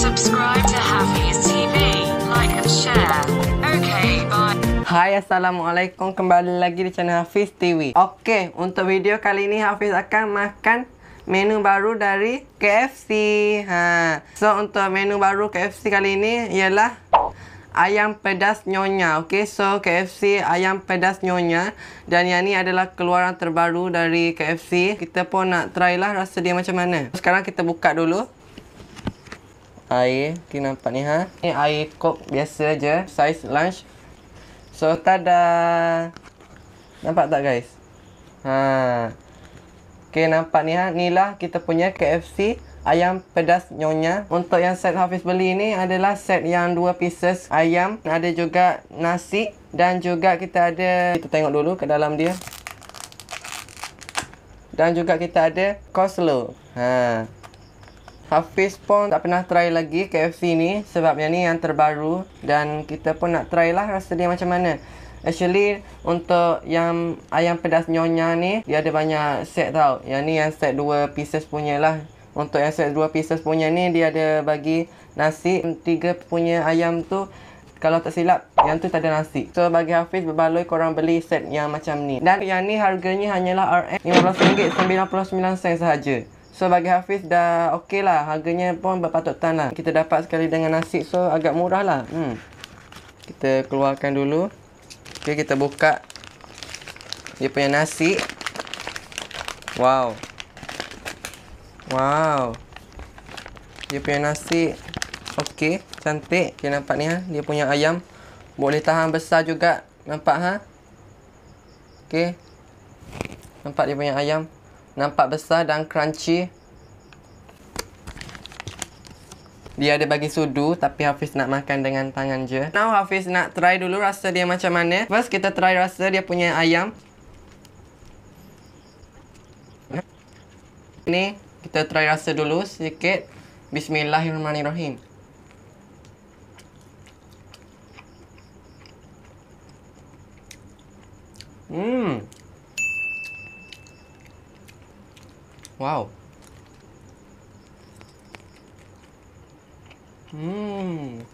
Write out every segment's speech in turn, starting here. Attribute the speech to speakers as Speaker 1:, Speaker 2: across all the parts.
Speaker 1: subscribe to Hafiz TV, like and share. Okay, bye. Hai Assalamualaikum kembali lagi di channel Hafiz TV Okey untuk video kali ini Hafiz akan makan menu baru dari KFC ha. So untuk menu baru KFC kali ini ialah Ayam pedas nyonya Okey so KFC ayam pedas nyonya Dan yang ni adalah keluaran terbaru dari KFC Kita pun nak try lah rasa dia macam mana Sekarang kita buka dulu air. Okay, nampak ni ha. Ni air kok biasa je. Size lunch. So, tada. Nampak tak guys? Ha. Okay, nampak ni ha. lah kita punya KFC ayam pedas nyonya. Untuk yang set Hafiz beli ni adalah set yang dua pieces ayam. Ada juga nasi dan juga kita ada kita tengok dulu ke dalam dia. Dan juga kita ada koslo. Ha. Hafiz pun tak pernah try lagi KFC ni sebabnya ni yang terbaru dan kita pun nak try lah rasa dia macam mana. Actually untuk yang ayam pedas nyonya ni dia ada banyak set tau. Yang ni yang set 2 pieces punya lah. Untuk yang set 2 pieces punya ni dia ada bagi nasi. Tiga punya ayam tu kalau tak silap yang tu tak ada nasi. So bagi Hafiz berbaloi korang beli set yang macam ni. Dan yang ni harganya hanyalah RM15.99 sahaja. So bagi Hafiz dah okey lah. Harganya pun berpatutan lah. Kita dapat sekali dengan nasi. So agak murah lah. Hmm. Kita keluarkan dulu. Okay kita buka. Dia punya nasi. Wow. Wow. Dia punya nasi. Okey. Cantik. Okay nampak ni ha. Dia punya ayam. Boleh tahan besar juga. Nampak ha. Okey. Nampak dia punya Ayam. Nampak besar dan crunchy. Dia ada bagi sudu tapi Hafiz nak makan dengan tangan je. Now Hafiz nak try dulu rasa dia macam mana. First kita try rasa dia punya ayam. Ini kita try rasa dulu sikit. Bismillahirrahmanirrahim. Wow. Hmm.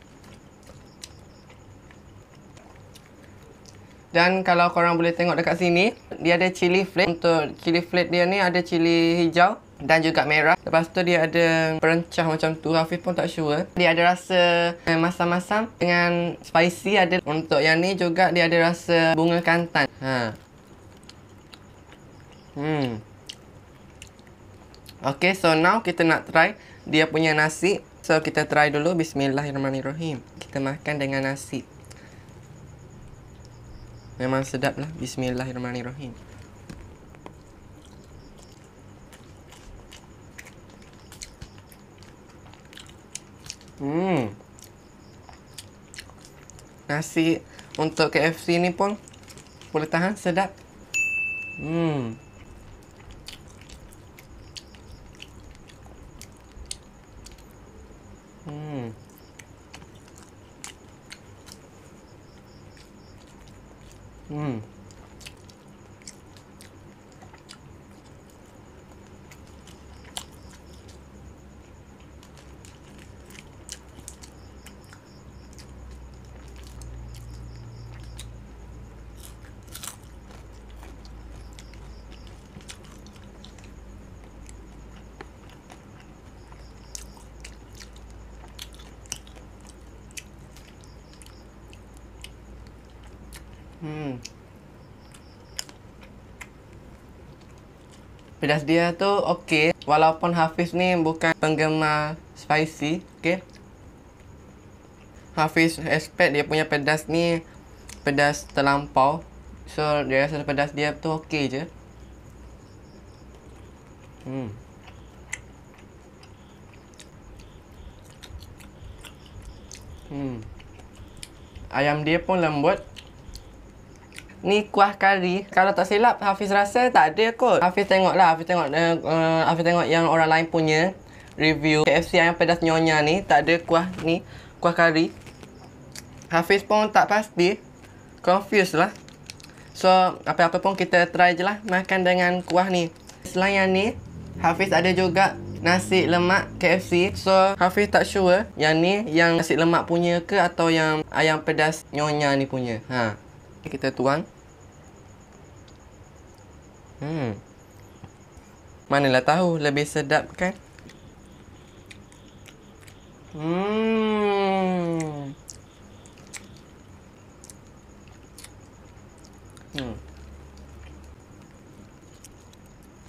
Speaker 1: Dan kalau korang boleh tengok dekat sini, dia ada cili flake. Untuk cili flake dia ni ada cili hijau dan juga merah. Lepas tu dia ada perencah macam tu. Hafiz pun tak sure. Dia ada rasa eh, masam-masam dengan spicy ada. Untuk yang ni juga dia ada rasa bunga kantan. Ha. Hmm. Okay, so now kita nak try dia punya nasi. So kita try dulu Bismillahirrahmanirrahim. Kita makan dengan nasi. Memang sedap lah Bismillahirrahmanirrahim. Hmm. Nasi untuk KFC ni pun boleh tahan sedap. Hmm. Mm. Hmm. Pedas dia tu okey. Walaupun Hafiz ni bukan penggemar spicy, okey. Hafiz expect dia punya pedas ni pedas terlampau. So, dia rasa pedas dia tu okey je. Hmm. Hmm. Ayam dia pun lembut ni kuah kari kalau tak silap Hafiz rasa tak ada kot Hafiz tengok lah Hafiz tengok uh, Hafiz tengok yang orang lain punya review KFC yang pedas nyonya ni tak ada kuah ni kuah kari Hafiz pun tak pasti confused lah so apa-apa pun kita try je lah makan dengan kuah ni selain yang ni Hafiz ada juga nasi lemak KFC so Hafiz tak sure yang ni yang nasi lemak punya ke atau yang ayam pedas nyonya ni punya ha kita tuang Hmm. Manalah tahu lebih sedap kan? Hmm. Hmm.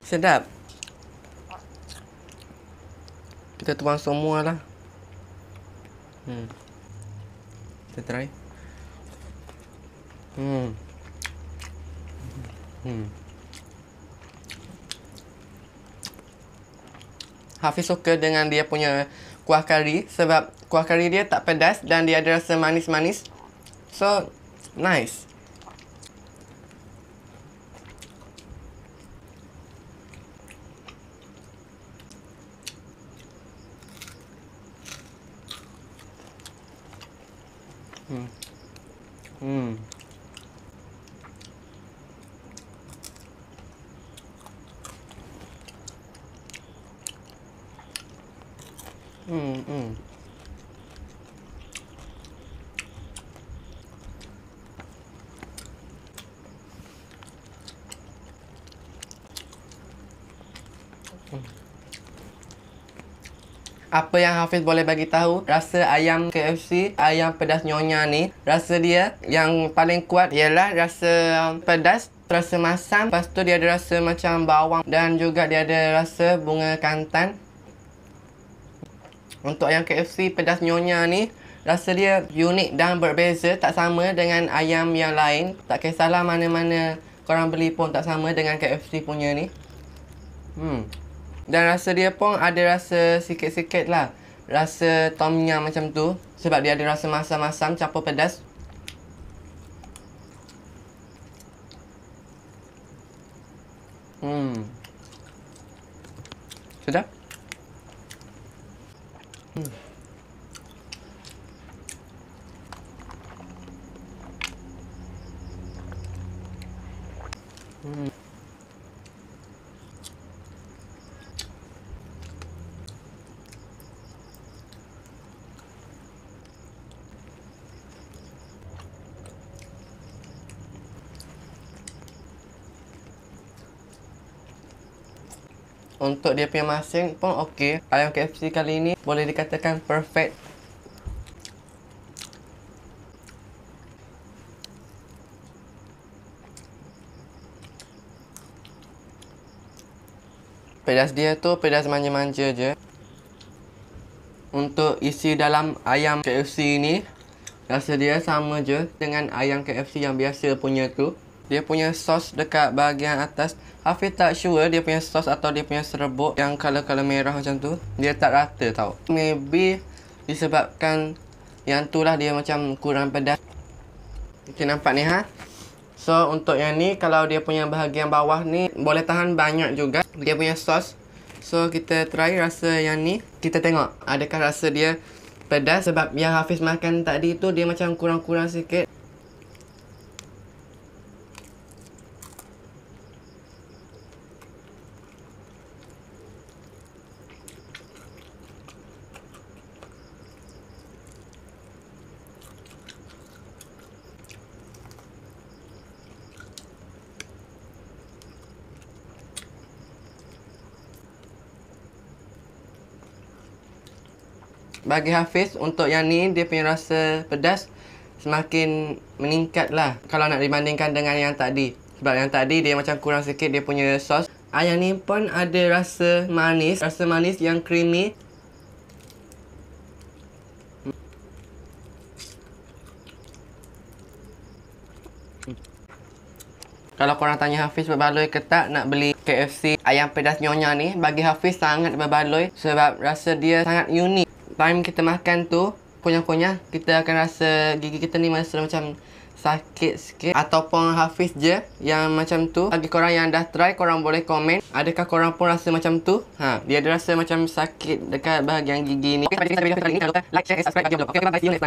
Speaker 1: Sedap. Kita tuang semua lah. Hmm. Kita try. Hmm. Hmm. hmm. Hafiz suka dengan dia punya kuah kari sebab kuah kari dia tak pedas dan dia ada rasa manis-manis. So, nice. Apa yang Hafiz boleh bagi tahu rasa ayam KFC, ayam pedas nyonya ni, rasa dia yang paling kuat ialah rasa um, pedas, rasa masam, lepas tu dia ada rasa macam bawang dan juga dia ada rasa bunga kantan. Untuk ayam KFC pedas nyonya ni Rasa dia unik dan berbeza Tak sama dengan ayam yang lain Tak kisahlah mana-mana korang beli pun Tak sama dengan KFC punya ni Hmm Dan rasa dia pun ada rasa sikit-sikit lah Rasa tom yum macam tu Sebab dia ada rasa masam-masam campur pedas Hmm sudah. 嗯，嗯。Untuk dia punya masing pun okey. Ayam KFC kali ini boleh dikatakan perfect. Pedas dia tu pedas manja-manja je. Untuk isi dalam ayam KFC ini rasa dia sama je dengan ayam KFC yang biasa punya tu dia punya sos dekat bahagian atas Hafiz tak sure dia punya sos atau dia punya serbuk yang color-color merah macam tu dia tak rata tau maybe disebabkan yang tu lah dia macam kurang pedas kita nampak ni ha so untuk yang ni kalau dia punya bahagian bawah ni boleh tahan banyak juga dia punya sos so kita try rasa yang ni kita tengok adakah rasa dia pedas sebab yang Hafiz makan tadi tu dia macam kurang-kurang sikit bagi Hafiz untuk yang ni dia punya rasa pedas semakin meningkat lah kalau nak dibandingkan dengan yang tadi. Sebab yang tadi dia macam kurang sikit dia punya sos. Ah, yang ni pun ada rasa manis. Rasa manis yang creamy. Kalau korang tanya Hafiz berbaloi ke tak nak beli KFC ayam pedas nyonya ni, bagi Hafiz sangat berbaloi sebab rasa dia sangat unik time kita makan tu Kunyah-kunyah Kita akan rasa gigi kita ni masih macam sakit sikit Ataupun Hafiz je yang macam tu Bagi korang yang dah try korang boleh komen Adakah korang pun rasa macam tu ha, Dia ada rasa macam sakit dekat bahagian gigi ni Okay sampai sini sampai video kali ni Jangan lupa like, share and subscribe Bagi yang belum Okay bye bye see you next time